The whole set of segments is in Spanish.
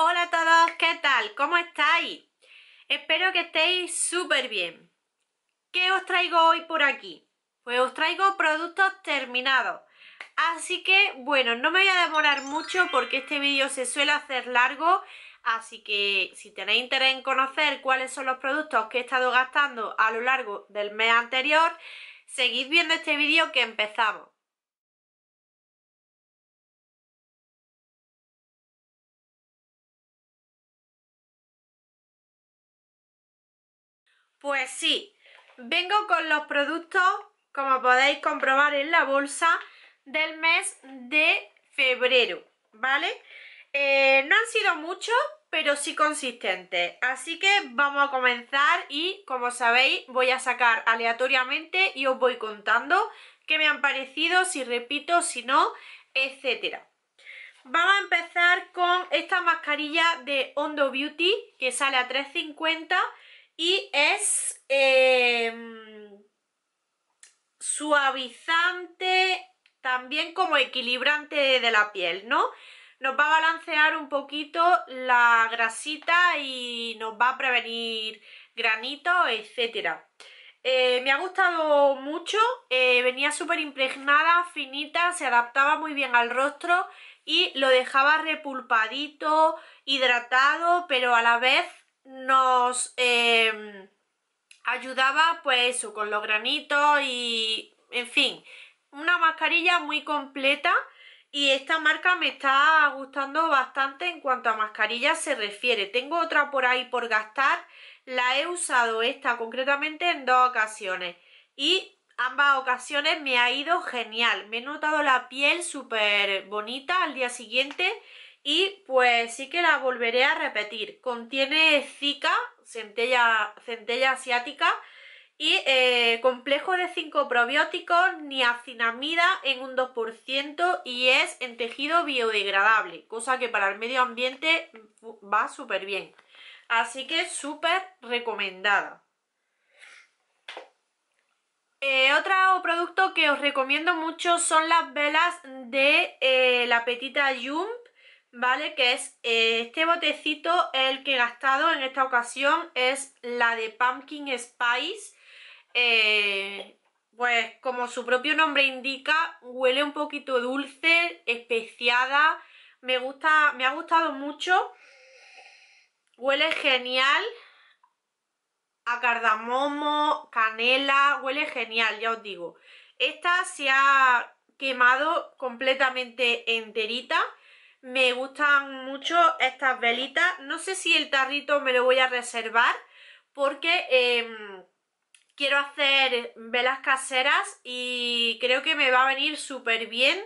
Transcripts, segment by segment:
Hola a todos, ¿qué tal? ¿Cómo estáis? Espero que estéis súper bien. ¿Qué os traigo hoy por aquí? Pues os traigo productos terminados. Así que, bueno, no me voy a demorar mucho porque este vídeo se suele hacer largo. Así que si tenéis interés en conocer cuáles son los productos que he estado gastando a lo largo del mes anterior, seguid viendo este vídeo que empezamos. Pues sí, vengo con los productos, como podéis comprobar en la bolsa, del mes de febrero, ¿vale? Eh, no han sido muchos, pero sí consistentes, así que vamos a comenzar y como sabéis voy a sacar aleatoriamente y os voy contando qué me han parecido, si repito, si no, etcétera. Vamos a empezar con esta mascarilla de Hondo Beauty que sale a 350 y es em, suavizante, también como equilibrante de la piel, ¿no? Nos va a balancear un poquito la grasita y nos va a prevenir granito, etc. Eh, me ha gustado mucho, eh, venía súper impregnada, finita, se adaptaba muy bien al rostro y lo dejaba repulpadito, hidratado, pero a la vez nos em, ayudaba pues eso, con los granitos y en fin, una mascarilla muy completa y esta marca me está gustando bastante en cuanto a mascarillas se refiere. Tengo otra por ahí por gastar, la he usado esta concretamente en dos ocasiones y ambas ocasiones me ha ido genial. Me he notado la piel súper bonita al día siguiente y pues sí que la volveré a repetir. Contiene zika, centella, centella asiática, y eh, complejo de 5 probióticos, niacinamida en un 2% y es en tejido biodegradable, cosa que para el medio ambiente va súper bien. Así que súper recomendada. Eh, otro producto que os recomiendo mucho son las velas de eh, la Petita Jump ¿vale? Que es eh, este botecito, el que he gastado en esta ocasión es la de Pumpkin Spice. Eh, pues como su propio nombre indica, huele un poquito dulce, especiada. Me, gusta, me ha gustado mucho. Huele genial. A cardamomo, canela, huele genial, ya os digo. Esta se ha quemado completamente enterita me gustan mucho estas velitas. No sé si el tarrito me lo voy a reservar porque em, quiero hacer velas caseras y creo que me va a venir súper bien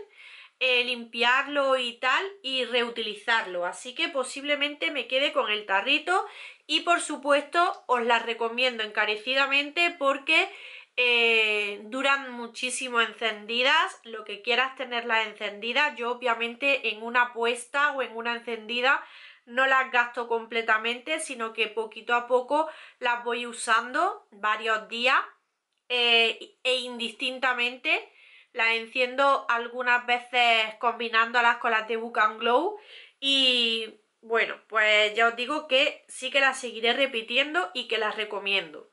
eh, limpiarlo y tal y reutilizarlo. Así que posiblemente me quede con el tarrito y por supuesto os las recomiendo encarecidamente porque eh, duran muchísimo encendidas, lo que quieras tenerlas encendidas, yo obviamente en una puesta o en una encendida no las gasto completamente, sino que poquito a poco las voy usando varios días eh, e indistintamente las enciendo algunas veces combinándolas con las de Book and Glow y bueno, pues ya os digo que sí que las seguiré repitiendo y que las recomiendo.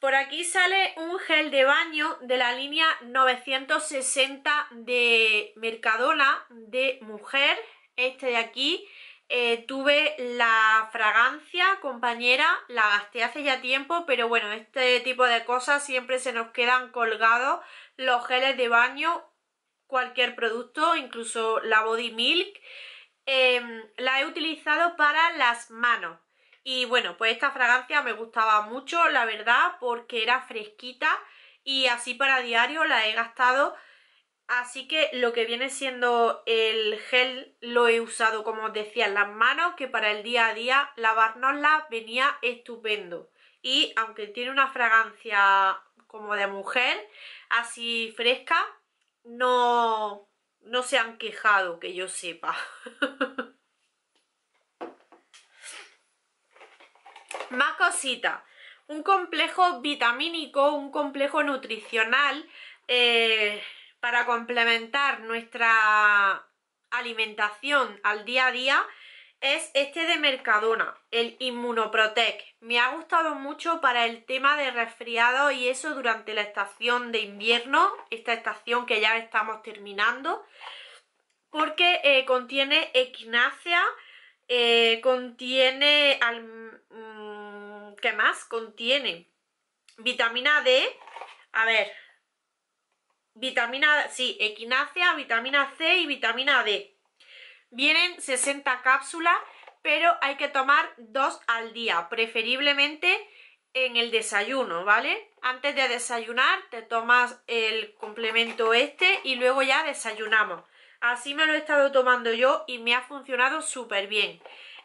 Por aquí sale un gel de baño de la línea 960 de Mercadona de mujer. Este de aquí eh, tuve la fragancia, compañera, la gasté hace ya tiempo, pero bueno, este tipo de cosas siempre se nos quedan colgados los geles de baño, cualquier producto, incluso la Body Milk. Em, la he utilizado para las manos y bueno, pues esta fragancia me gustaba mucho, la verdad, porque era fresquita y así para diario la he gastado. Así que lo que viene siendo el gel lo he usado, como os decía, en las manos, que para el día a día lavárnosla venía estupendo. Y aunque tiene una fragancia como de mujer, así fresca, no, no se han quejado, que yo sepa. Más cositas. Un complejo vitamínico, un complejo nutricional eh, para complementar nuestra alimentación al día a día es este de Mercadona, el Inmunoprotec. Me ha gustado mucho para el tema de resfriado y eso durante la estación de invierno, esta estación que ya estamos terminando, porque eh, contiene equinácea, eh, contiene al, mm, ¿Qué más contiene? Vitamina D. A ver. Vitamina, sí, equinácea, vitamina C y vitamina D. Vienen 60 cápsulas, pero hay que tomar dos al día, preferiblemente en el desayuno, ¿vale? Antes de desayunar te tomas el complemento este y luego ya desayunamos. Así me lo he estado tomando yo y me ha funcionado súper bien.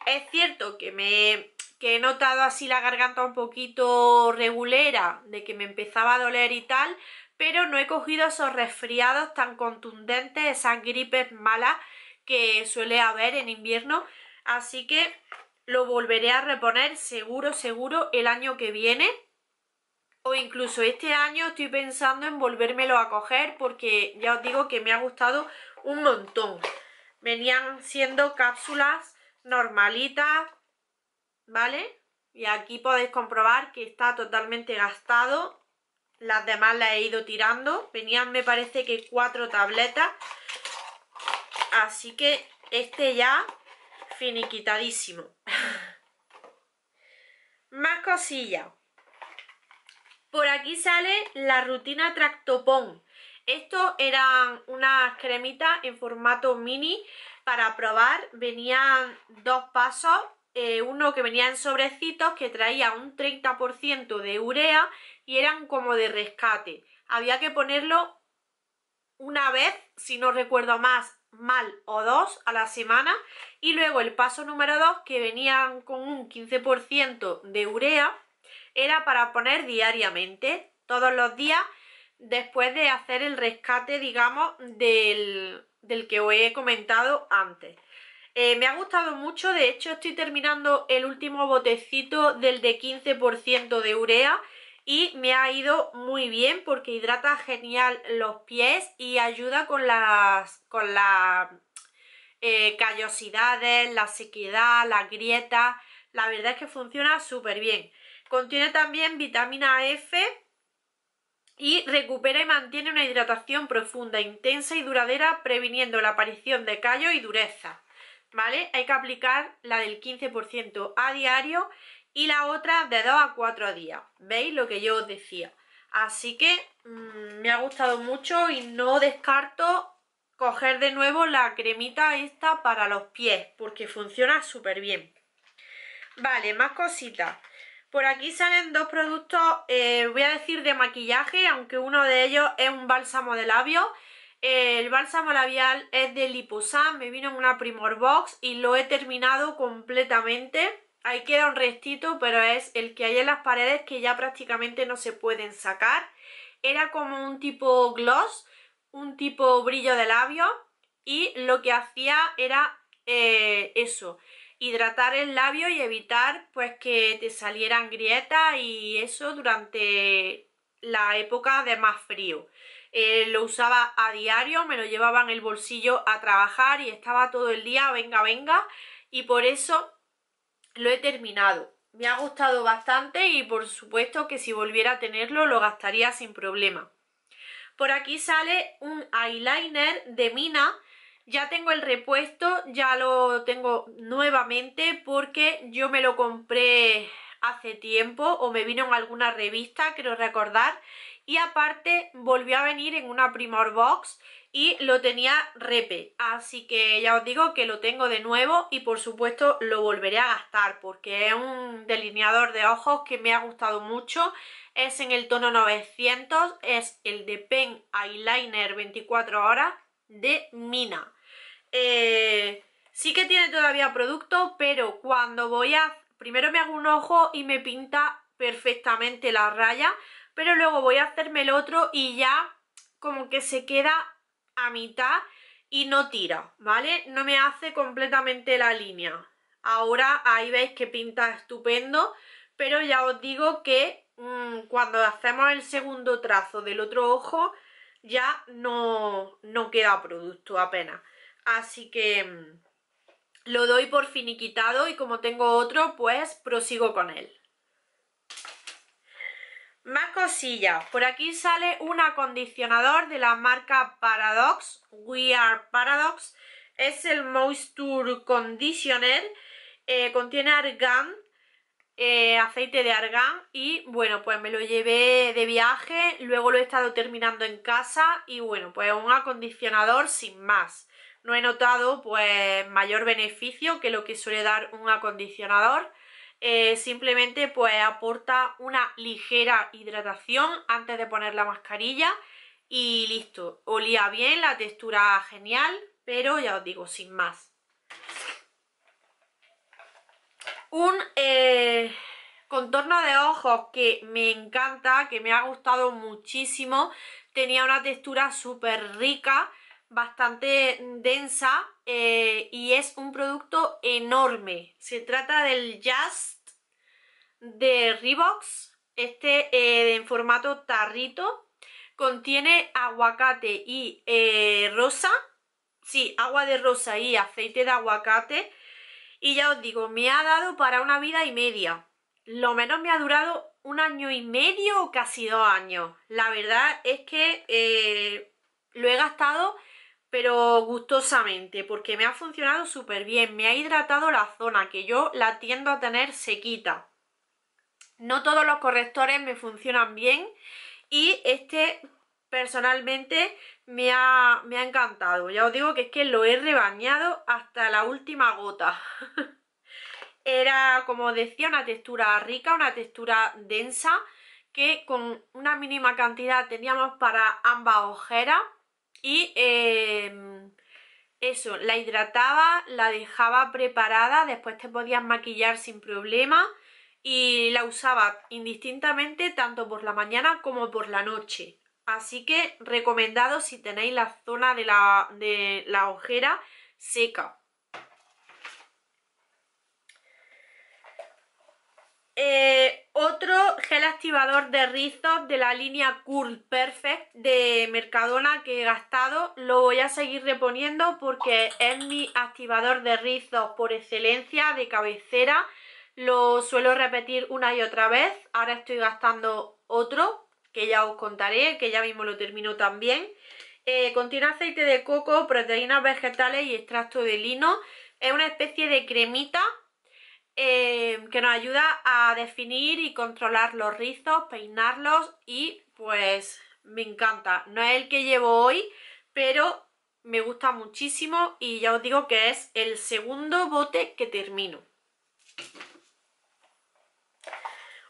Es cierto que me que he notado así la garganta un poquito regulera, de que me empezaba a doler y tal, pero no he cogido esos resfriados tan contundentes, esas gripes malas que suele haber en invierno, así que lo volveré a reponer seguro, seguro el año que viene o incluso este año estoy pensando en volvérmelo a coger porque ya os digo que me ha gustado un montón. Venían siendo cápsulas normalitas ¿vale? Y aquí podéis comprobar que está totalmente gastado. Las demás las he ido tirando. Venían, me parece que cuatro tabletas. Así que este ya finiquitadísimo. Más cosillas. Por aquí sale la rutina Tractopón. esto eran unas cremitas en formato mini para probar. Venían dos pasos eh, uno que venía en sobrecitos que traía un 30% de urea y eran como de rescate. Había que ponerlo una vez, si no recuerdo más, mal o dos a la semana. Y luego el paso número dos, que venían con un 15% de urea, era para poner diariamente, todos los días, después de hacer el rescate, digamos, del, del que os he comentado antes. Eh, me ha gustado mucho, de hecho estoy terminando el último botecito del de 15% de urea y me ha ido muy bien porque hidrata genial los pies y ayuda con las, con eh, callosidades, la sequedad, las grietas, la verdad es que funciona súper bien. Contiene también vitamina F y recupera y mantiene una hidratación profunda, intensa y duradera previniendo la aparición de callo y dureza. ¿vale? Hay que aplicar la del 15% a diario y la otra de 2 a 4 días. ¿Veis lo que yo os decía? Así que mm, me ha gustado mucho y no descarto coger de nuevo la cremita esta para los pies porque funciona súper bien. Vale, más cositas. Por aquí salen dos productos, eh, voy a decir de maquillaje, aunque uno de ellos es un bálsamo de labios el bálsamo labial es de Liposan, me vino en una Primor Box y lo he terminado completamente. Ahí queda un restito, pero es el que hay en las paredes que ya prácticamente no se pueden sacar. Era como un tipo gloss, un tipo brillo de labio, y lo que hacía era eh, eso, hidratar el labio y evitar pues que te salieran grietas y eso durante la época de más frío. Eh, lo usaba a diario, me lo llevaba en el bolsillo a trabajar y estaba todo el día, venga, venga, y por eso lo he terminado. Me ha gustado bastante y por supuesto que si volviera a tenerlo lo gastaría sin problema. Por aquí sale un eyeliner de Mina. Ya tengo el repuesto, ya lo tengo nuevamente porque yo me lo compré hace tiempo o me vino en alguna revista, creo recordar, y aparte volvió a venir en una Primor Box y lo tenía repe, así que ya os digo que lo tengo de nuevo y por supuesto lo volveré a gastar porque es un delineador de ojos que me ha gustado mucho, es en el tono 900, es el de Pen Eyeliner 24 horas de Mina. Eh, sí que tiene todavía producto, pero cuando voy a... Primero me hago un ojo y me pinta perfectamente la raya, pero luego voy a hacerme el otro y ya como que se queda a mitad y no tira, ¿vale? No me hace completamente la línea. Ahora ahí veis que pinta estupendo, pero ya os digo que mm, cuando hacemos el segundo trazo del otro ojo ya no, no queda producto apenas. Así que mm, lo doy por finiquitado y como tengo otro pues prosigo con él. Más cosillas. Por aquí sale un acondicionador de la marca Paradox. We Are Paradox. Es el Moisture Conditioner. Eh, contiene argán, eh, aceite de argán. Y bueno, pues me lo llevé de viaje. Luego lo he estado terminando en casa. Y bueno, pues un acondicionador sin más. No he notado pues mayor beneficio que lo que suele dar un acondicionador eh, simplemente pues aporta una ligera hidratación antes de poner la mascarilla y listo, olía bien, la textura genial, pero ya os digo, sin más. Un eh, contorno de ojos que me encanta, que me ha gustado muchísimo, tenía una textura súper rica, bastante densa eh, y es un producto enorme. Se trata del Just de Reeboks, este eh, en formato tarrito. Contiene aguacate y eh, rosa, sí, agua de rosa y aceite de aguacate. Y ya os digo, me ha dado para una vida y media. Lo menos me ha durado un año y medio o casi dos años. La verdad es que lo he gastado pero gustosamente, porque me ha funcionado súper bien, me ha hidratado la zona, que yo la tiendo a tener sequita. No todos los correctores me funcionan bien y este personalmente me ha, encantado. Ya os digo que es que lo he rebañado hasta la última gota. Era, como decía, una textura rica, una textura densa, que con una mínima cantidad teníamos para ambas ojeras y em, eso, la hidrataba, la dejaba preparada, después te podías maquillar sin problema y la usaba indistintamente tanto por la mañana como por la noche. Así que recomendado si tenéis la zona de la, de la ojera seca. Eh, otro gel activador de rizos de la línea Cool Perfect de Mercadona que he gastado. Lo voy a seguir reponiendo porque es mi activador de rizos por excelencia de cabecera. Lo suelo repetir una y otra vez. Ahora estoy gastando otro que ya os contaré, que ya mismo lo termino también. Eh, contiene aceite de coco, proteínas vegetales y extracto de lino. Es una especie de cremita Em, que nos ayuda a definir y controlar los rizos, peinarlos y pues me encanta. No es el que llevo hoy, pero me gusta muchísimo y ya os digo que es el segundo bote que termino.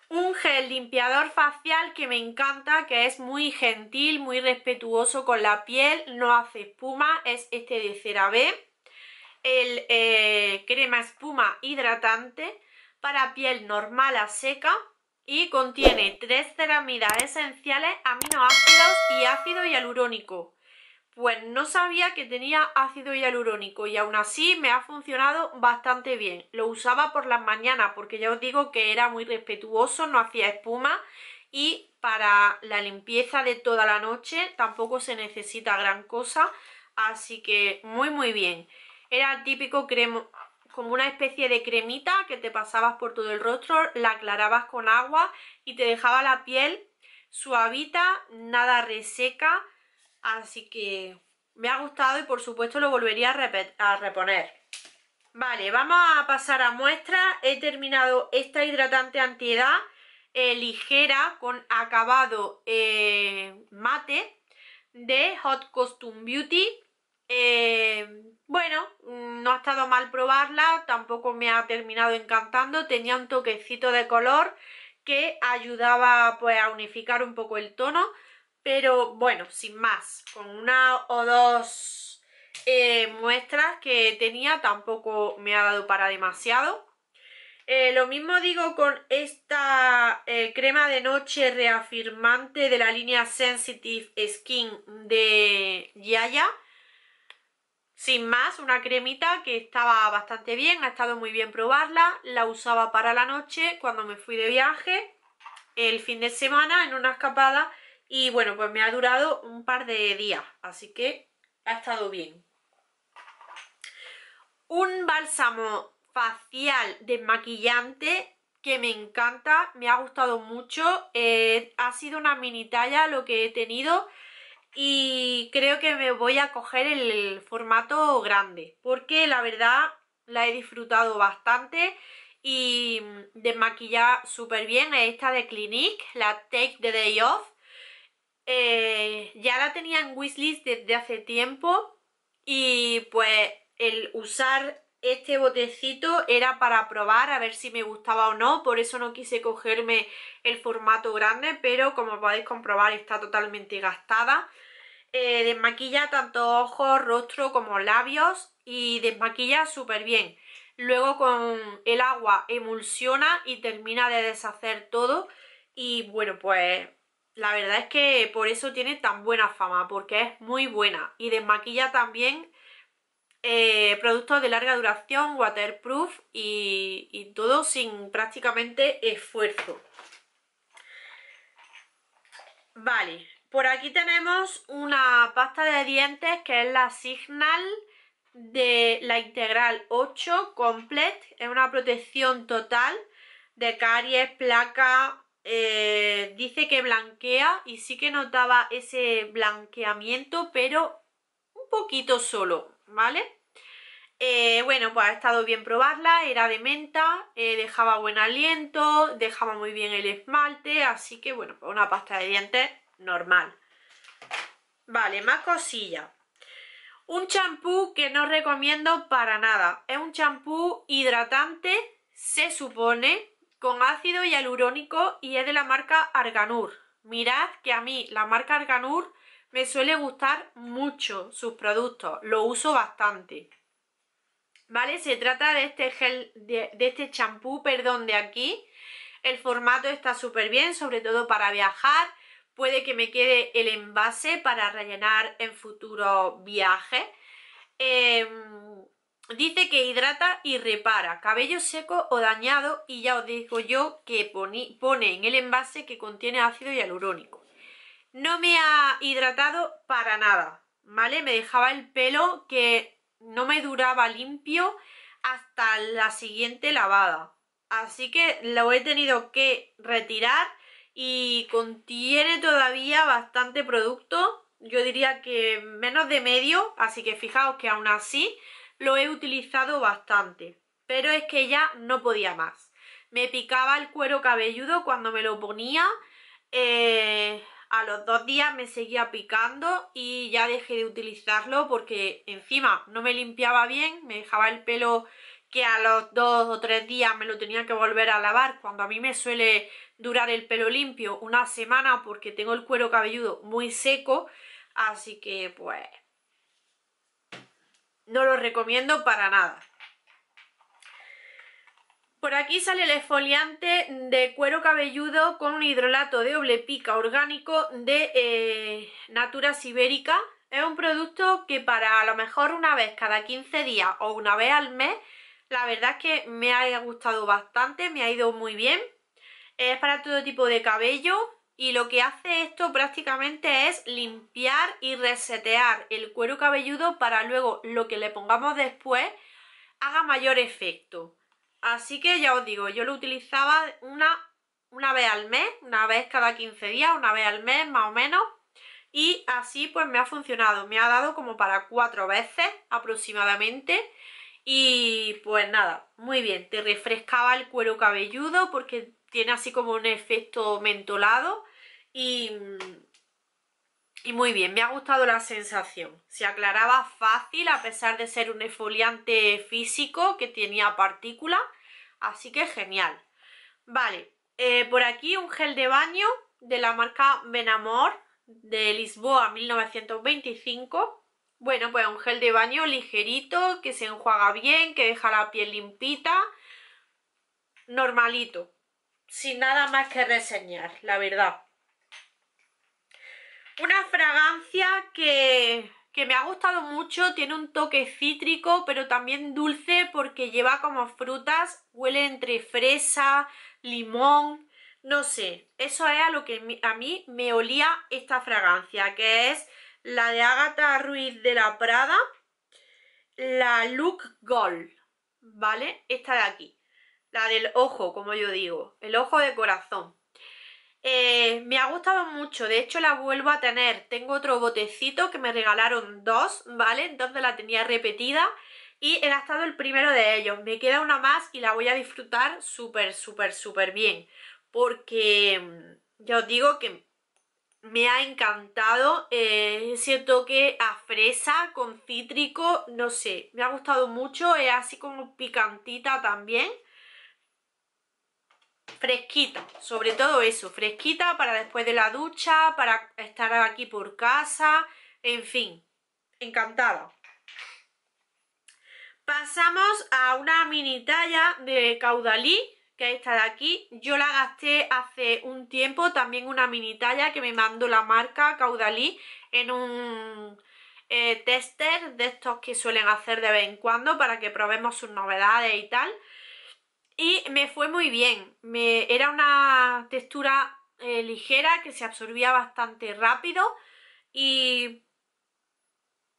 Un gel limpiador facial que me encanta, que es muy gentil, muy respetuoso con la piel, no hace espuma, es este de CeraVe el eh, crema espuma hidratante para piel normal a seca y contiene tres ceramidas esenciales, aminoácidos y ácido hialurónico. Pues no sabía que tenía ácido hialurónico y aún así me ha funcionado bastante bien. Lo usaba por las mañanas porque ya os digo que era muy respetuoso, no hacía espuma y para la limpieza de toda la noche tampoco se necesita gran cosa, así que muy muy bien. Era típico cremo, como una especie de cremita que te pasabas por todo el rostro, la aclarabas con agua y te dejaba la piel suavita, nada reseca, así que me ha gustado y por supuesto lo volvería a, reponer. Vale, vamos a pasar a muestra. He terminado esta hidratante antiedad eh, ligera con acabado eh, mate de Hot Costume Beauty eh, bueno, no ha estado mal probarla, tampoco me ha terminado encantando, tenía un toquecito de color que ayudaba pues a unificar un poco el tono, pero bueno, sin más, con una o dos eh, muestras que tenía tampoco me ha dado para demasiado. Eh, lo mismo digo con esta crema de noche reafirmante de la línea Sensitive Skin de Yaya. Sin más, una cremita que estaba bastante bien, ha estado muy bien probarla, la usaba para la noche cuando me fui de viaje, el fin de semana en una escapada y bueno, pues me ha durado un par de días, así que ha estado bien. Un bálsamo facial desmaquillante que me encanta, me ha gustado mucho, eh, ha sido una mini talla lo que he tenido, y creo que me voy a coger el formato grande porque la verdad la he disfrutado bastante y mm, de súper bien esta de Clinique, la Take the Day Off eh, ya la tenía en wishlist desde hace tiempo y pues el usar este botecito era para probar a ver si me gustaba o no, por eso no quise cogerme el formato grande, pero como podéis comprobar está totalmente gastada. Eh, desmaquilla tanto ojos, rostro como labios y desmaquilla súper bien. Luego con el agua emulsiona y termina de deshacer todo y bueno pues la verdad es que por eso tiene tan buena fama, porque es muy buena y desmaquilla también eh, productos de larga duración, waterproof y, todo sin prácticamente esfuerzo. Vale, por aquí tenemos una pasta de dientes que es la Signal de la Integral 8 Complete. Es una protección total de caries, placa, eh, dice que blanquea y sí que notaba ese blanqueamiento, pero un poquito solo. ¿vale? Eh, bueno, pues ha estado bien probarla, era de menta, eh, dejaba buen aliento, dejaba muy bien el esmalte, así que bueno, pues una pasta de dientes normal. Vale, más cosillas. Un champú que no recomiendo para nada. Es un champú hidratante, se supone, con ácido hialurónico y es de la marca Arganur. Mirad que a mí la marca Arganur me suele gustar mucho sus productos, lo uso bastante. ¿Vale? Se trata de este gel, de, este champú, perdón, de aquí. El formato está súper bien, sobre todo para viajar. Puede que me quede el envase para rellenar en futuro viajes. Em, dice que hidrata y repara cabello seco o dañado y ya os digo yo que pone en el envase que contiene ácido hialurónico no me ha hidratado para nada, ¿vale? Me dejaba el pelo que no me duraba limpio hasta la siguiente lavada. Así que lo he tenido que retirar y contiene todavía bastante producto. Yo diría que menos de medio, así que fijaos que aún así lo he utilizado bastante. Pero es que ya no podía más. Me picaba el cuero cabelludo cuando me lo ponía. Eh, los dos días me seguía picando y ya dejé de utilizarlo porque encima no me limpiaba bien, me dejaba el pelo que a los dos o tres días me lo tenía que volver a lavar cuando a mí me suele durar el pelo limpio una semana porque tengo el cuero cabelludo muy seco así que pues no lo recomiendo para nada por aquí sale el esfoliante de cuero cabelludo con un hidrolato de doble pica orgánico de eh, Natura Sibérica. Es un producto que para a lo mejor una vez cada 15 días o una vez al mes, la verdad es que me ha gustado bastante, me ha ido muy bien. Es para todo tipo de cabello y lo que hace esto prácticamente es limpiar y resetear el cuero cabelludo para luego lo que le pongamos después haga mayor efecto. Así que ya os digo, yo lo utilizaba una, una vez al mes, una vez cada 15 días, una vez al mes más o menos. Y así pues me ha funcionado, me ha dado como para cuatro veces aproximadamente. Y pues nada, muy bien, te refrescaba el cuero cabelludo porque tiene así como un efecto mentolado y mm, y muy bien, me ha gustado la sensación. Se aclaraba fácil a pesar de ser un exfoliante físico que tenía partícula así que genial. Vale, eh, por aquí un gel de baño de la marca Benamor de Lisboa 1925. Bueno, pues un gel de baño ligerito, que se enjuaga bien, que deja la piel limpita, normalito, sin nada más que reseñar, la verdad. Una fragancia que, que me ha gustado mucho, tiene un toque cítrico, pero también dulce porque lleva como frutas, huele entre fresa, limón, no sé. Eso es a lo que a mí me olía esta fragancia, que es la de Agatha Ruiz de la Prada, la Look Gold, ¿vale? Esta de aquí, la del ojo, como yo digo, el ojo de corazón. Eh, eh, me ha gustado mucho, de hecho la vuelvo a tener. Tengo otro botecito que me regalaron dos, ¿vale? Entonces la tenía repetida y he gastado el primero de ellos. Me queda una más y la voy a disfrutar súper, súper, súper bien. Porque mm, ya os digo que me ha encantado eh, ese toque a fresa con cítrico, no sé, me ha gustado mucho, es así como picantita también fresquita, sobre todo eso, fresquita para después de la ducha, para estar aquí por casa, en fin, encantada. Pasamos a una mini talla de caudalí, que es esta de aquí. Yo la gasté hace un tiempo, también una mini talla que me mandó la marca caudalí en un eh, tester de estos que suelen hacer de vez en cuando para que probemos sus novedades y tal y me fue muy bien. Me, era una textura eh, ligera que se absorbía bastante rápido y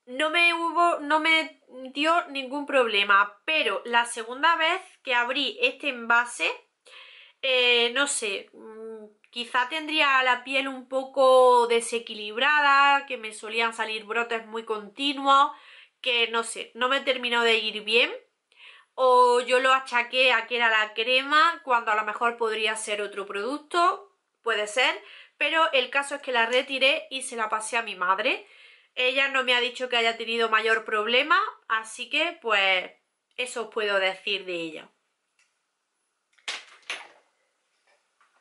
no me hubo, no me dio ningún problema. Pero la segunda vez que abrí este envase, eh, no sé, mm, quizá tendría la piel un poco desequilibrada, que me solían salir brotes muy continuos, que no sé, no me terminó de ir bien o yo lo achaqué a que era la crema cuando a lo mejor podría ser otro producto, puede ser, pero el caso es que la retiré y se la pasé a mi madre. Ella no me ha dicho que haya tenido mayor problema, así que pues eso os puedo decir de ella.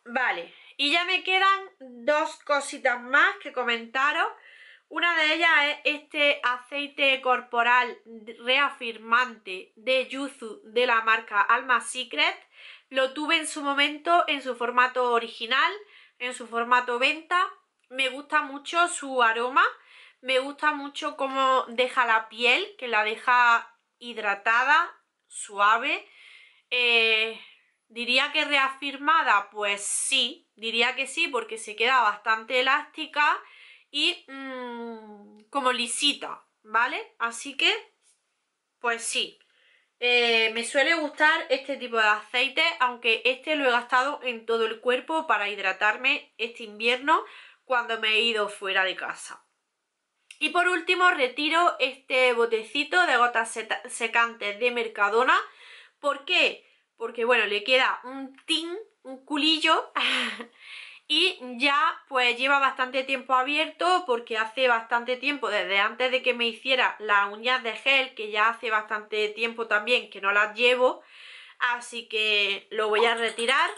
Vale, y ya me quedan dos cositas más que comentaros. Una de ellas es este aceite corporal reafirmante de Yuzu de la marca Alma Secret. Lo tuve en su momento en su formato original, en su formato venta. Me gusta mucho su aroma, me gusta mucho cómo deja la piel, que la deja hidratada, suave. Eh, ¿Diría que reafirmada? Pues sí, diría que sí, porque se queda bastante elástica y mm, como lisita, ¿vale? Así que, pues sí, eh, me suele gustar este tipo de aceite, aunque este lo he gastado en todo el cuerpo para hidratarme este invierno cuando me he ido fuera de casa. Y por último retiro este botecito de gotas secantes de Mercadona. ¿Por qué? Porque bueno, le queda un tin, un culillo y ya pues lleva bastante tiempo abierto porque hace bastante tiempo, desde antes de que me hiciera las uñas de gel, que ya hace bastante tiempo también que no las llevo, así que lo voy a retirar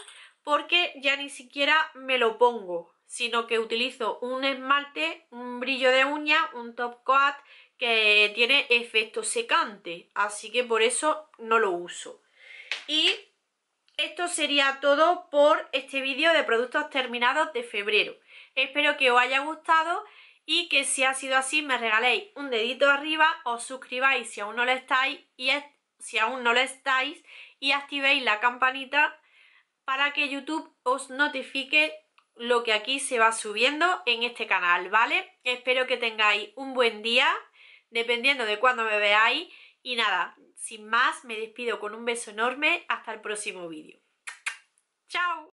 porque ya ni siquiera me lo pongo, sino que utilizo un esmalte, un brillo de uña, un top coat que tiene efecto secante, así que por eso no lo uso. Y esto sería todo por este vídeo de productos terminados de febrero. Espero que os haya gustado y que si ha sido así me regaléis un dedito arriba, os suscribáis si aún no lo estáis y si aún no lo estáis y activéis la campanita para que YouTube os notifique lo que aquí se va subiendo en este canal, ¿vale? Espero que tengáis un buen día, dependiendo de cuándo me veáis. Y nada, sin más, me despido con un beso enorme. Hasta el próximo vídeo. ¡Chao!